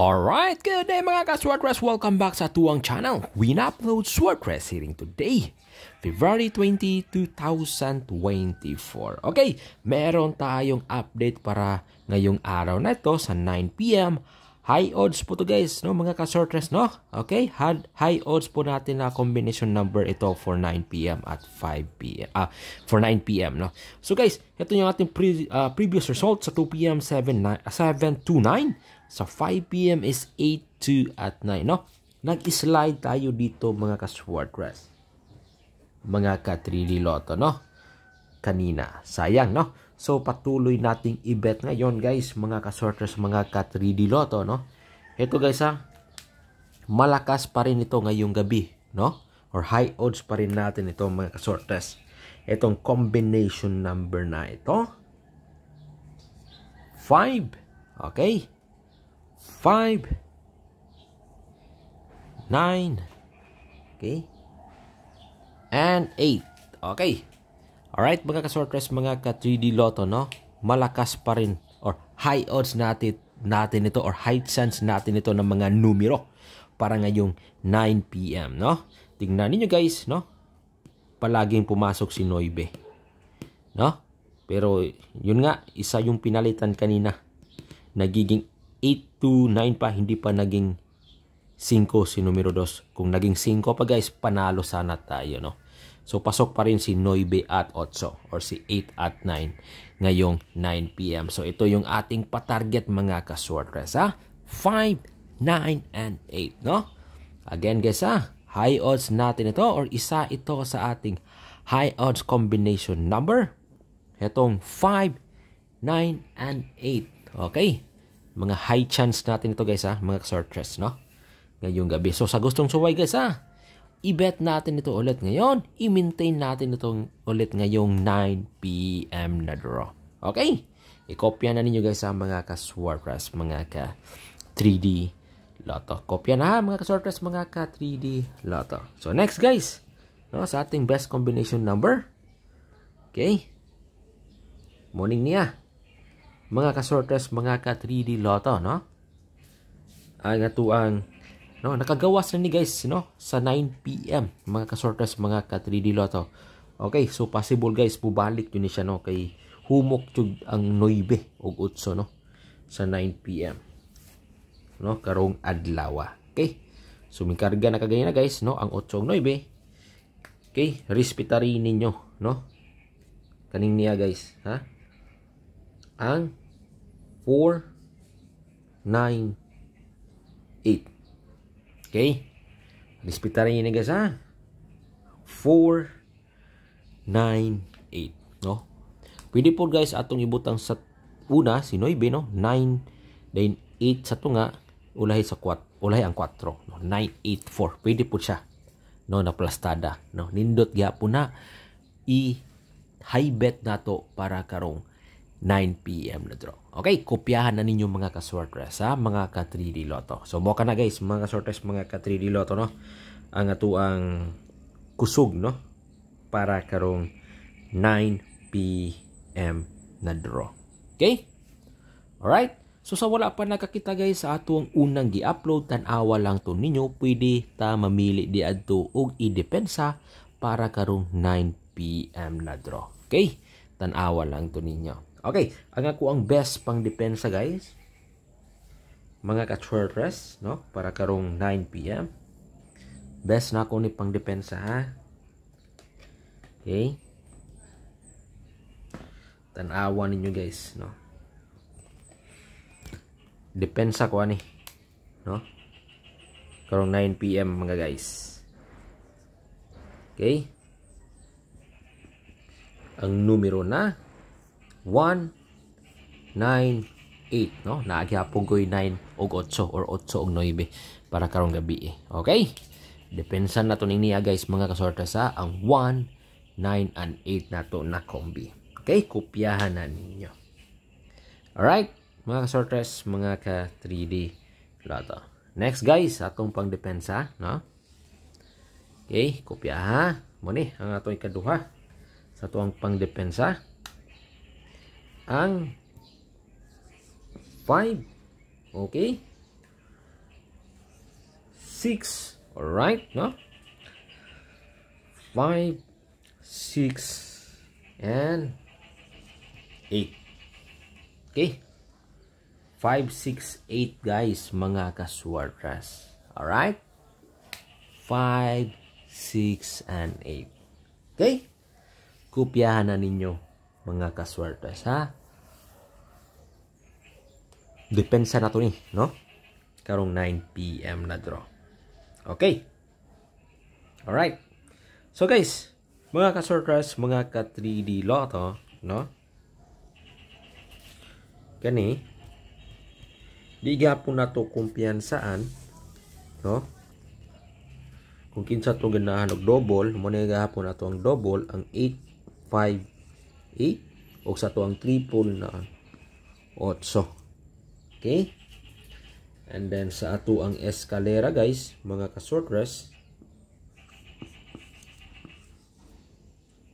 Alright, good day mga ka-Swordress! Welcome back sa tuwang channel. We upload Swordress hearing today, February 20, 2024. Okay, meron tayong update para ngayong araw na ito sa 9pm. High odds po to guys, no mga ka-Swordress, no? Okay, high odds po natin na combination number ito for 9pm at 5pm, ah, for 9pm, no? So guys, ito yung ating pre, uh, previous result sa 2pm 7, 729. Sa 5pm is 8 to at 9, no? Nag-slide tayo dito mga ka-swordress. Mga ka trililoto no? Kanina. Sayang, no? So, patuloy nating i-bet ngayon, guys, mga ka-sorters, mga ka trililoto no? Ito, guys, ha? Malakas pa rin ito ngayong gabi, no? Or high odds pa rin natin ito, mga ka-sorters. Itong combination number na ito. 5. Okay? five, nine, okay, and eight. Okay. all right mga ka-sortress, mga ka-3D loto no? Malakas pa rin or high odds natin, natin ito or high chance natin ito ng mga numero para ngayong 9pm, no? Tingnan niyo guys, no? Palaging pumasok si Noibe, no? Pero yun nga, isa yung pinalitan kanina. Nagiging 8 to 9 pa, hindi pa naging 5 si numero 2. Kung naging 5 pa guys, panalo sana tayo, no? So, pasok pa rin si 9 at 8 or si 8 at 9 ngayong 9pm. So, ito yung ating patarget mga kaswertres, ha? 5, 9, and 8, no? Again guys, ha? Ah, high odds natin ito or isa ito sa ating high odds combination number. Itong 5, 9, and 8. Okay? Mga high chance natin ito guys ha, mga searches no? Ngayong gabi. So sa gustong suway guys ha, i-bet natin ito ulit ngayon. I-maintain natin itong ulit ngayong 9pm na draw. Okay? I-copya na ninyo guys ha mga ka mga ka 3D Lotto. Kopya na ha, mga ka mga ka-3D Lotto. So, next guys, no, sa ating best combination number. Okay? Morning niya mga ka-sorters, mga ka-3D Lotto, no? Ay natuang no, nakagawas na ni guys, no? Sa 9 PM, mga ka-sorters, mga ka-3D Lotto. Okay, so possible guys, bubalik yun siya, no? Kay humok jud ang 9 og 8, no? Sa 9 PM. No, karong adlaw. Okay? So mikarga na kagay na guys, no? Ang 8 og 9. Okay, respetari ninyo, no? Kaning niya guys, ha? ang 4, 9, 8. Okay? Respetarin nyo na guys ha. Ah. 4, 9, 8. No? Pwede po guys atong ibutang sa una si 9 no 9 then 8 sa tunga ulahi sa 4 ulahi ang 4 no 9 8 4 pwede po siya no Naplastada. no nindot gyapon na i high bet nato para karong 9 pm na draw Okay, kopyahan na ninyo mga ka-sortress ha, mga ka-3D Lotto. So mo ka na guys, mga ka-sortress, mga ka-3D Lotto no. Ang ato ang kusog no para karong 9 PM na draw. Okay? Alright? So sa wala pa nakakita guys sa ato ang unang gi-upload tan-awa lang to ninyo, pwede ta mamili di adto i-depensa para karong 9 PM na draw. Okay? Tan-awa lang to ninyo. Okay, ang ako ang best pang depensa guys. Mga ka-churres, no? Para karong 9pm. Best na ako ni pang depensa ha. Okay. Tanawa ninyo guys, no? Depensa ko ani, no? Karong 9pm mga guys. Okay? Ang numero na 1, 9, 8. No? Naagyapon ko'y 9 o 8 or 8 o 9 para karong gabi. Eh. Okay? Depensa na to niya guys mga kasorta sa ang 1, 9, and 8 na to na kombi. Okay? Kopyahan na ninyo. Alright? Mga kasortres, mga ka-3D lata. Next guys, atong pangdepensa. No? Okay? Kopya ha. Muni, ang atong ikaduha sa tuang pangdepensa ang 5. Okay? 6. all right no? 5, 6, and 8. Okay? 5, 6, 8 guys, mga kaswartas. right 5, 6, and 8. Okay? Kopyahan na ninyo mga kaswerte sa depensa na to ni, no? Karong 9 p.m. na draw. Okay. all right So guys, mga ka-surprise, mga ka-3D Lotto, no? Kani, di gapon na to kumpiyansaan, no? Kung kinsa itong ganahan og double, muna gahapon na to ang double, ang 8, 5, 8 o sa tuang triple na 8 okay and then sa ato ang eskalera guys mga kasortras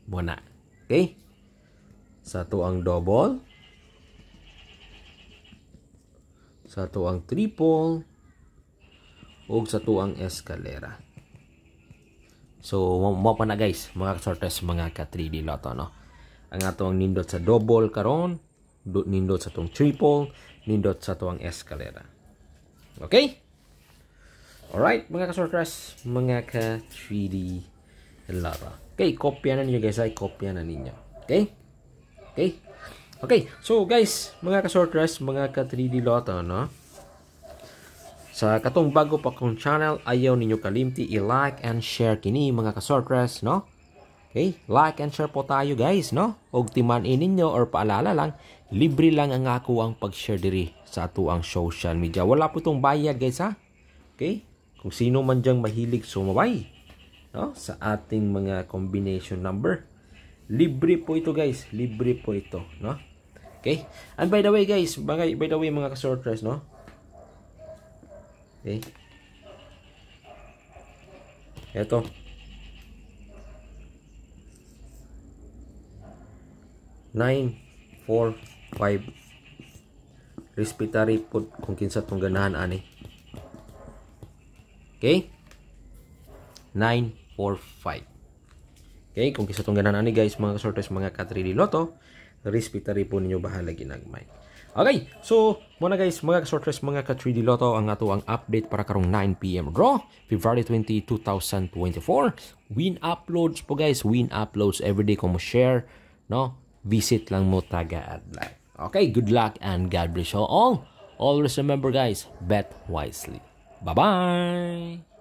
buwan na okay sa ato ang double sa ato ang triple o sa ato ang eskalera So, mo pa na guys, mga sortes mga ka 3D loto, no? ang ato nindot sa double karon nindot sa tong triple nindot sa tuang escalera okay All right, mga ka-sortress mga ka-3D lava okay kopya na ninyo guys ay kopya na ninyo okay okay okay so guys mga ka-sortress mga ka-3D lota no sa katong bago pa kong channel, ayaw ninyo kalimti i-like and share kini mga ka kasortres, no? Okay? Like and share po tayo guys, no? Og timan ininyo or paalala lang, libre lang ang ako ang pag-share diri sa ato social media. Wala po tong bayad guys ha. Okay? Kung sino man diyang mahilig sumabay no? sa ating mga combination number. Libre po ito guys, libre po ito, no? Okay? And by the way guys, by, by the way mga kasorters, no? Okay? Ito. 945 respiratory pod kung kinsa tong ganahan ani okay 945 okay kung kinsa tong ganahan ani guys mga sortes mga katrili loto respiratory po ninyo bahala ginagmay Okay, so muna guys, mga kasortres, mga ka-3D Lotto, ang ato ang update para karong 9pm draw, February 20, 2024. Win uploads po guys, win uploads everyday kung mo share, no? visit lang mo taga-adlan. Okay, good luck and God bless you all. Always remember guys, bet wisely. Bye-bye!